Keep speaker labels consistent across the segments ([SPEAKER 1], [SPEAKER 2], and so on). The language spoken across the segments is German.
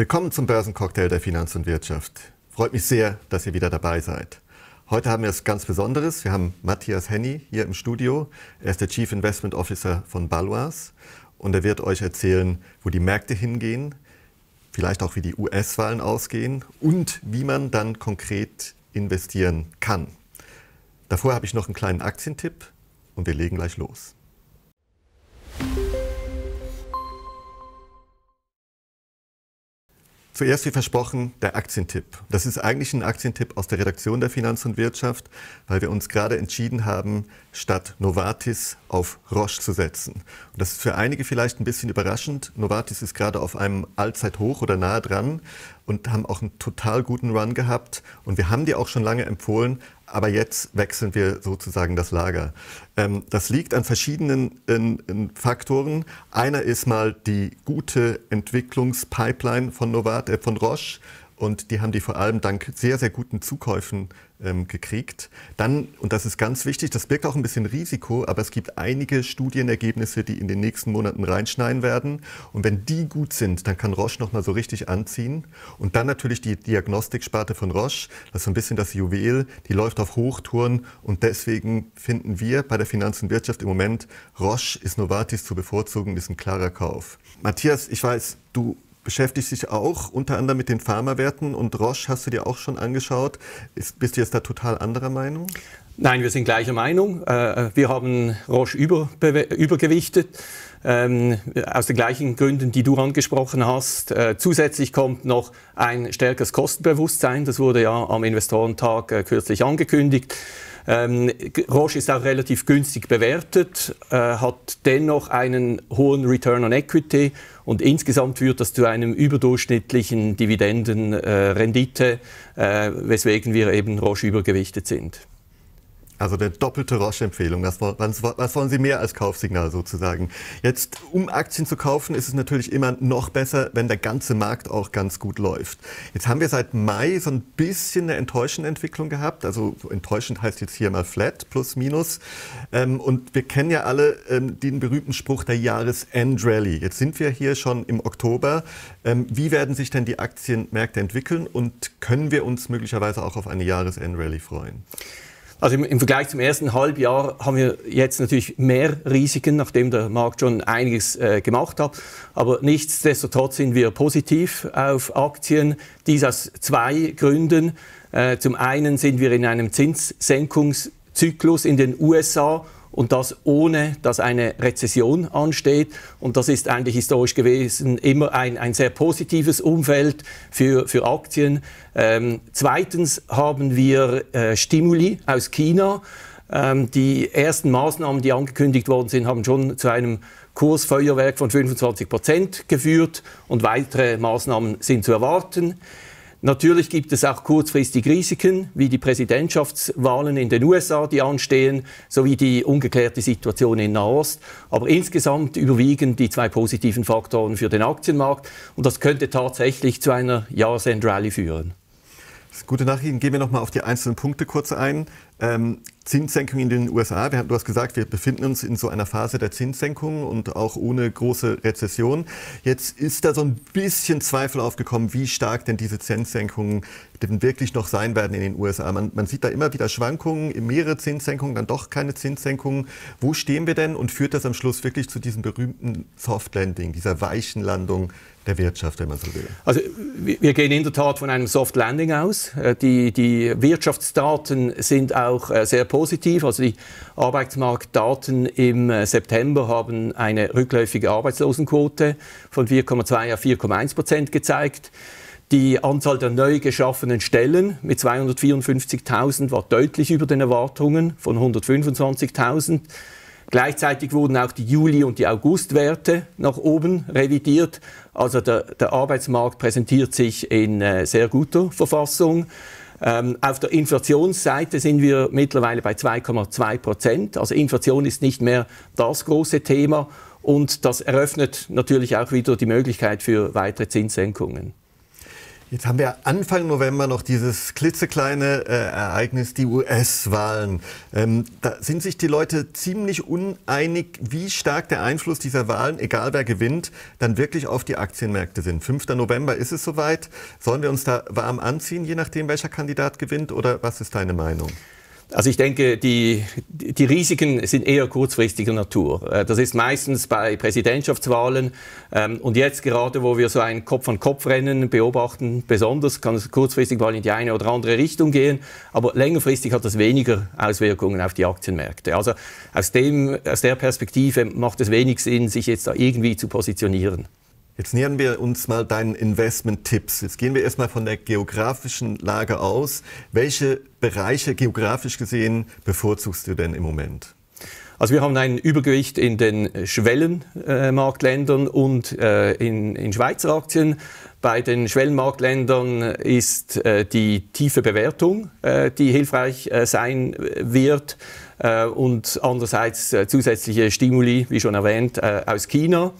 [SPEAKER 1] Willkommen zum Börsencocktail der Finanz- und Wirtschaft. Freut mich sehr, dass ihr wieder dabei seid. Heute haben wir was ganz Besonderes. Wir haben Matthias Henny hier im Studio. Er ist der Chief Investment Officer von Balois und er wird euch erzählen, wo die Märkte hingehen, vielleicht auch wie die US-Wahlen ausgehen und wie man dann konkret investieren kann. Davor habe ich noch einen kleinen Aktientipp und wir legen gleich los. Zuerst wie versprochen der Aktientipp. Das ist eigentlich ein Aktientipp aus der Redaktion der Finanz und Wirtschaft, weil wir uns gerade entschieden haben, statt Novartis auf Roche zu setzen. Und das ist für einige vielleicht ein bisschen überraschend. Novartis ist gerade auf einem Allzeithoch oder nahe dran und haben auch einen total guten Run gehabt. Und wir haben die auch schon lange empfohlen, aber jetzt wechseln wir sozusagen das Lager. Ähm, das liegt an verschiedenen in, ähm, in ähm, Faktoren. Einer ist mal die gute Entwicklungspipeline von, Novart, äh, von Roche und die haben die vor allem dank sehr, sehr guten Zukäufen ähm, gekriegt. Dann, und das ist ganz wichtig, das birgt auch ein bisschen Risiko, aber es gibt einige Studienergebnisse, die in den nächsten Monaten reinschneiden werden. Und wenn die gut sind, dann kann Roche nochmal so richtig anziehen. Und dann natürlich die Diagnostiksparte von Roche, das ist so ein bisschen das Juwel, die läuft auf Hochtouren und deswegen finden wir bei der Finanz- und Wirtschaft im Moment, Roche ist Novartis zu bevorzugen, ist ein klarer Kauf. Matthias, ich weiß, du beschäftigt sich auch unter anderem mit den Pharmawerten und Roche hast du dir auch schon angeschaut. Ist, bist du jetzt da total anderer Meinung?
[SPEAKER 2] Nein, wir sind gleicher Meinung.
[SPEAKER 1] Äh, wir haben Roche übergewichtet.
[SPEAKER 2] Ähm, aus den gleichen Gründen, die du angesprochen hast. Äh, zusätzlich kommt noch ein stärkeres Kostenbewusstsein. Das wurde ja am Investorentag äh, kürzlich angekündigt. Ähm, Roche ist auch relativ günstig bewertet, äh, hat dennoch einen hohen Return on Equity und insgesamt führt das zu einem überdurchschnittlichen Dividendenrendite, äh, weswegen wir eben Roche übergewichtet
[SPEAKER 1] sind. Also der doppelte Roche-Empfehlung. Was, was, was, wollen Sie mehr als Kaufsignal sozusagen? Jetzt, um Aktien zu kaufen, ist es natürlich immer noch besser, wenn der ganze Markt auch ganz gut läuft. Jetzt haben wir seit Mai so ein bisschen eine enttäuschende Entwicklung gehabt. Also enttäuschend heißt jetzt hier mal flat, plus, minus. Ähm, und wir kennen ja alle ähm, den berühmten Spruch der Jahresend-Rally. Jetzt sind wir hier schon im Oktober. Ähm, wie werden sich denn die Aktienmärkte entwickeln und können wir uns möglicherweise auch auf eine Jahresend-Rally freuen? Also im, Vergleich zum ersten Halbjahr haben wir jetzt natürlich mehr Risiken, nachdem
[SPEAKER 2] der Markt schon einiges äh, gemacht hat. Aber nichtsdestotrotz sind wir positiv auf Aktien. Dies aus zwei Gründen. Äh, zum einen sind wir in einem Zinssenkungszyklus in den USA und das ohne, dass eine Rezession ansteht. Und das ist eigentlich historisch gewesen immer ein, ein sehr positives Umfeld für, für Aktien. Ähm, zweitens haben wir äh, Stimuli aus China. Ähm, die ersten Maßnahmen, die angekündigt worden sind, haben schon zu einem Kursfeuerwerk von 25 Prozent geführt und weitere Maßnahmen sind zu erwarten. Natürlich gibt es auch kurzfristig Risiken, wie die Präsidentschaftswahlen in den USA, die anstehen, sowie die ungeklärte Situation in Nahost. Aber insgesamt überwiegen die zwei positiven Faktoren für den Aktienmarkt und das könnte tatsächlich zu einer Jahresendrally führen.
[SPEAKER 1] Gute Nachrichten. Gehen wir nochmal auf die einzelnen Punkte kurz ein. Ähm, Zinssenkung in den USA. Wir, du hast gesagt, wir befinden uns in so einer Phase der Zinssenkung und auch ohne große Rezession. Jetzt ist da so ein bisschen Zweifel aufgekommen, wie stark denn diese Zinssenkungen denn wirklich noch sein werden in den USA. Man, man sieht da immer wieder Schwankungen, mehrere Zinssenkungen, dann doch keine Zinssenkungen. Wo stehen wir denn und führt das am Schluss wirklich zu diesem berühmten Soft Landing, dieser weichen Landung der Wirtschaft, wenn man so will? Also
[SPEAKER 2] wir gehen in der Tat von einem Soft Landing aus. Äh, die, die Wirtschaftsdaten sind auch äh, sehr positiv. Also die Arbeitsmarktdaten im äh, September haben eine rückläufige Arbeitslosenquote von 4,2 auf 4,1 Prozent gezeigt. Die Anzahl der neu geschaffenen Stellen mit 254.000 war deutlich über den Erwartungen von 125.000. Gleichzeitig wurden auch die Juli- und die Augustwerte nach oben revidiert. Also der, der Arbeitsmarkt präsentiert sich in äh, sehr guter Verfassung. Ähm, auf der Inflationsseite sind wir mittlerweile bei 2,2 Prozent. Also Inflation ist nicht mehr das große Thema. Und das eröffnet natürlich auch wieder die Möglichkeit für weitere Zinssenkungen.
[SPEAKER 1] Jetzt haben wir Anfang November noch dieses klitzekleine äh, Ereignis, die US-Wahlen. Ähm, da sind sich die Leute ziemlich uneinig, wie stark der Einfluss dieser Wahlen, egal wer gewinnt, dann wirklich auf die Aktienmärkte sind. 5. November ist es soweit. Sollen wir uns da warm anziehen, je nachdem, welcher Kandidat gewinnt? Oder was ist deine Meinung? Also ich denke, die, die Risiken sind eher kurzfristiger Natur. Äh, das ist
[SPEAKER 2] meistens bei Präsidentschaftswahlen ähm, und jetzt gerade, wo wir so ein Kopf-an-Kopf-Rennen beobachten, besonders kann es kurzfristig mal in die eine oder andere Richtung gehen, aber längerfristig hat das weniger Auswirkungen auf die Aktienmärkte. Also aus, dem, aus der Perspektive macht es wenig Sinn, sich jetzt da irgendwie zu positionieren.
[SPEAKER 1] Jetzt nähern wir uns mal deinen Investment-Tipps. Jetzt gehen wir erstmal von der geografischen Lage aus. Welche Bereiche geografisch gesehen bevorzugst du denn im Moment? Also wir haben ein Übergewicht in den
[SPEAKER 2] Schwellenmarktländern und äh, in, in Schweizer Aktien. Bei den Schwellenmarktländern ist äh, die tiefe Bewertung, äh, die hilfreich sein wird und andererseits zusätzliche Stimuli, wie schon erwähnt, aus China.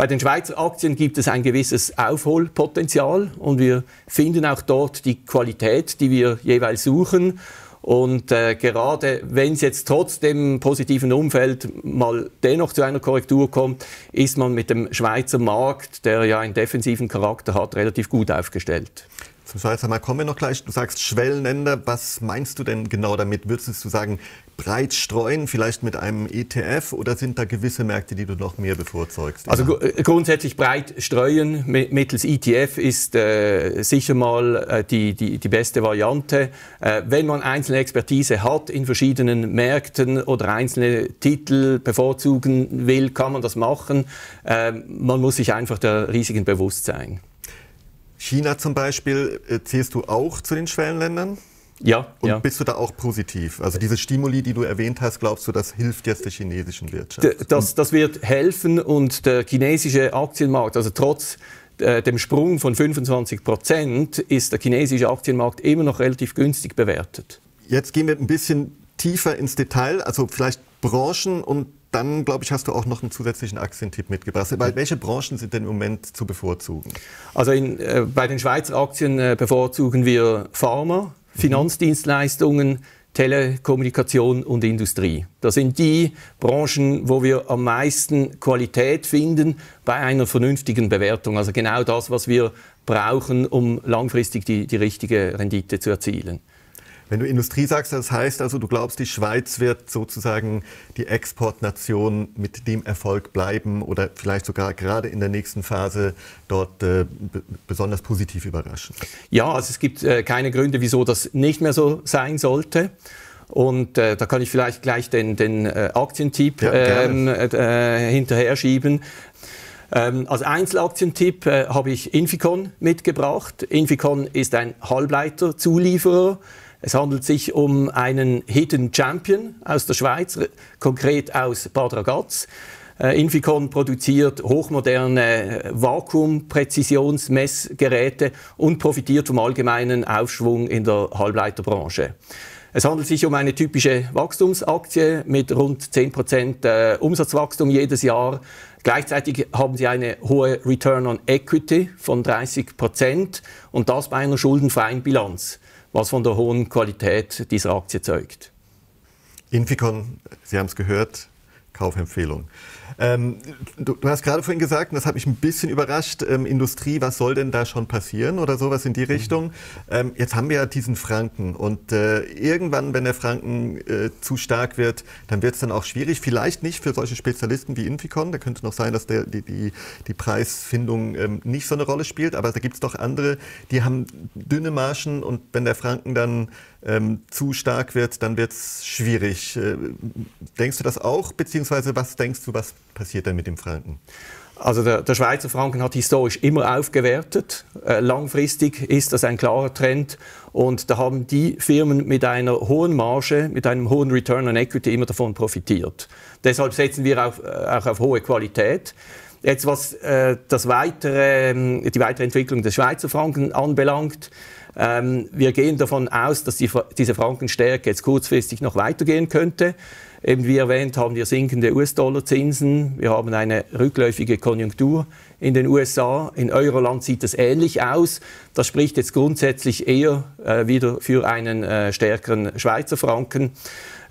[SPEAKER 2] Bei den Schweizer Aktien gibt es ein gewisses Aufholpotenzial und wir finden auch dort die Qualität, die wir jeweils suchen. Und äh, gerade wenn es jetzt trotz dem positiven Umfeld mal dennoch zu einer Korrektur kommt, ist man mit dem Schweizer Markt, der ja einen defensiven Charakter hat, relativ
[SPEAKER 1] gut aufgestellt. Zum Schweizer Mal kommen wir noch gleich. Du sagst Schwellenländer. Was meinst du denn genau damit? Würdest du sagen, breit streuen, vielleicht mit einem ETF oder sind da gewisse Märkte, die du noch mehr bevorzugst? Also
[SPEAKER 2] gr äh, grundsätzlich breit streuen mittels ETF ist äh, sicher mal äh, die, die, die beste Variante. Äh, wenn man einzelne Expertise hat in verschiedenen Märkten oder einzelne Titel bevorzugen will, kann man das machen. Ähm, man muss sich einfach der Risiken bewusst sein.
[SPEAKER 1] China zum Beispiel äh, zählst du auch zu den Schwellenländern? Ja. Und ja. bist du da auch positiv? Also diese Stimuli, die du erwähnt hast, glaubst du, das hilft jetzt der chinesischen Wirtschaft? Das, das
[SPEAKER 2] wird helfen und der chinesische Aktienmarkt, also trotz äh, dem Sprung von 25 Prozent, ist der chinesische Aktienmarkt immer noch relativ günstig bewertet.
[SPEAKER 1] Jetzt gehen wir ein bisschen tiefer ins Detail, also vielleicht Branchen und dann, glaube ich, hast du auch noch einen zusätzlichen Aktientipp mitgebracht. Weil welche Branchen sind denn im Moment zu bevorzugen? Also in, äh,
[SPEAKER 2] bei den Schweizer Aktien äh, bevorzugen wir Pharma, mhm. Finanzdienstleistungen, Telekommunikation und Industrie. Das sind die Branchen, wo wir am meisten Qualität finden bei einer vernünftigen Bewertung. Also genau das, was wir brauchen, um langfristig die, die richtige Rendite zu erzielen.
[SPEAKER 1] Wenn du Industrie sagst, das heißt also, du glaubst, die Schweiz wird sozusagen die Exportnation mit dem Erfolg bleiben oder vielleicht sogar gerade in der nächsten Phase dort äh, besonders positiv überraschen?
[SPEAKER 2] Ja, also es gibt äh, keine Gründe, wieso das nicht mehr so sein sollte. Und äh, da kann ich vielleicht gleich den, den äh, Aktientipp ja, ähm, äh, äh, hinterher schieben. Ähm, als Einzelaktientipp äh, habe ich Inficon mitgebracht. Inficon ist ein Halbleiterzulieferer. zulieferer es handelt sich um einen Hidden Champion aus der Schweiz, konkret aus Bad Ragaz. Äh, Inficon produziert hochmoderne äh, Vakuumpräzisionsmessgeräte und profitiert vom allgemeinen Aufschwung in der Halbleiterbranche. Es handelt sich um eine typische Wachstumsaktie mit rund 10% äh, Umsatzwachstum jedes Jahr. Gleichzeitig haben sie eine hohe Return on Equity von 30% und das bei einer schuldenfreien Bilanz was von der hohen Qualität dieser Aktie
[SPEAKER 1] zeugt. Inficon, Sie haben es gehört, Kaufempfehlung. Ähm, du, du, hast gerade vorhin gesagt, und das hat mich ein bisschen überrascht, ähm, Industrie, was soll denn da schon passieren oder sowas in die mhm. Richtung. Mhm. Ähm, jetzt haben wir ja diesen Franken und äh, irgendwann, wenn der Franken äh, zu stark wird, dann wird es dann auch schwierig. Vielleicht nicht für solche Spezialisten wie Inficon, da könnte noch sein, dass der, die, die, die Preisfindung ähm, nicht so eine Rolle spielt, aber da gibt es doch andere, die haben dünne Marschen und wenn der Franken dann ähm, zu stark wird, dann wird es schwierig. Äh, denkst du das auch, beziehungsweise was denkst du, was passiert denn mit dem Franken? Also der, der, Schweizer Franken hat historisch immer aufgewertet. Äh,
[SPEAKER 2] langfristig ist das ein klarer Trend. Und da haben die Firmen mit einer hohen Marge, mit einem hohen Return on Equity immer davon profitiert. Deshalb setzen wir auf, äh, auch auf hohe Qualität. Jetzt was äh, das weitere, ähm, die weitere Entwicklung des Schweizer Franken anbelangt, ähm, wir gehen davon aus, dass die, diese Frankenstärke jetzt kurzfristig noch weitergehen könnte. Eben wie erwähnt, haben wir sinkende US-Dollar-Zinsen, wir haben eine rückläufige Konjunktur in den USA, in Euroland sieht es ähnlich aus. Das spricht jetzt grundsätzlich eher äh, wieder für einen äh, stärkeren Schweizer Franken.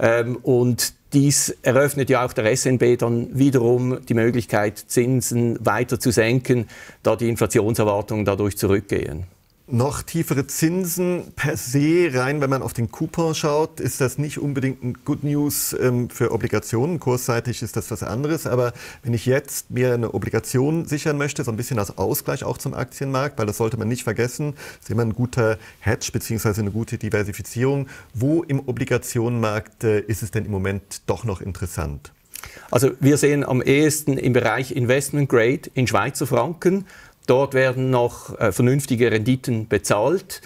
[SPEAKER 2] Ähm, und dies eröffnet ja auch der SNB dann wiederum die Möglichkeit, Zinsen weiter zu senken, da die Inflationserwartungen dadurch zurückgehen
[SPEAKER 1] noch tiefere Zinsen per se rein, wenn man auf den Coupon schaut, ist das nicht unbedingt ein Good News ähm, für Obligationen. Kursseitig ist das was anderes. Aber wenn ich jetzt mir eine Obligation sichern möchte, so ein bisschen als Ausgleich auch zum Aktienmarkt, weil das sollte man nicht vergessen, ist immer ein guter Hedge beziehungsweise eine gute Diversifizierung. Wo im Obligationenmarkt äh, ist es denn im Moment doch noch interessant? Also wir sehen am
[SPEAKER 2] ehesten im Bereich Investment Grade in Schweizer Franken Dort werden noch äh, vernünftige Renditen bezahlt.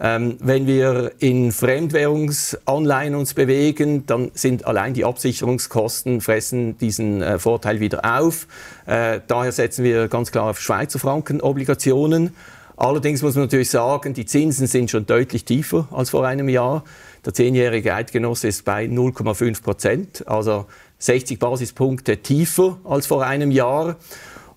[SPEAKER 2] Ähm, wenn wir in Fremdwährungsanleihen uns bewegen, dann sind allein die Absicherungskosten fressen diesen äh, Vorteil wieder auf. Äh, daher setzen wir ganz klar auf Schweizer Franken Obligationen. Allerdings muss man natürlich sagen, die Zinsen sind schon deutlich tiefer als vor einem Jahr. Der zehnjährige Eidgenosse ist bei 0,5 Prozent, also 60 Basispunkte tiefer als vor einem Jahr.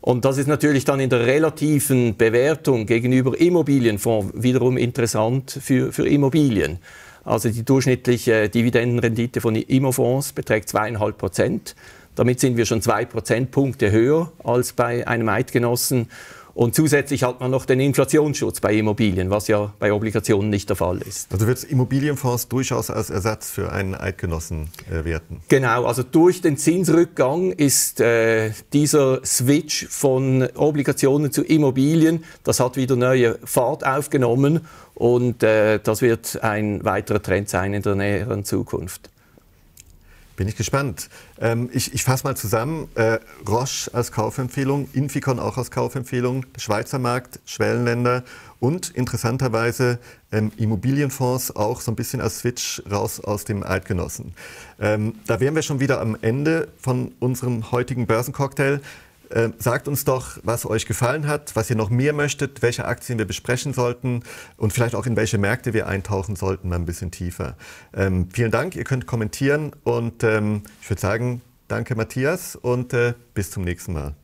[SPEAKER 2] Und das ist natürlich dann in der relativen Bewertung gegenüber Immobilienfonds wiederum interessant für, für Immobilien. Also die durchschnittliche Dividendenrendite von Immofonds beträgt zweieinhalb Prozent. Damit sind wir schon zwei Prozentpunkte höher als bei einem Eidgenossen. Und zusätzlich hat man noch den Inflationsschutz bei Immobilien, was ja bei Obligationen nicht der Fall ist.
[SPEAKER 1] Also wird Immobilienfonds durchaus als Ersatz für einen Eidgenossen äh, werten?
[SPEAKER 2] Genau, also durch den Zinsrückgang ist äh, dieser Switch von Obligationen zu Immobilien, das hat wieder neue Fahrt aufgenommen und äh, das wird ein weiterer Trend sein in der näheren
[SPEAKER 1] Zukunft. Bin ich gespannt. Ähm, ich, ich fasse mal zusammen. Äh, Roche als Kaufempfehlung, Inficon auch als Kaufempfehlung, Schweizer Markt, Schwellenländer und interessanterweise ähm, Immobilienfonds auch so ein bisschen als Switch raus aus dem Eidgenossen. Ähm, da wären wir schon wieder am Ende von unserem heutigen Börsencocktail. Äh, sagt uns doch, was euch gefallen hat, was ihr noch mehr möchtet, welche Aktien wir besprechen sollten und vielleicht auch in welche Märkte wir eintauchen sollten, mal ein bisschen tiefer. Ähm, vielen Dank, ihr könnt kommentieren und ähm, ich würde sagen, danke Matthias und äh, bis zum nächsten Mal.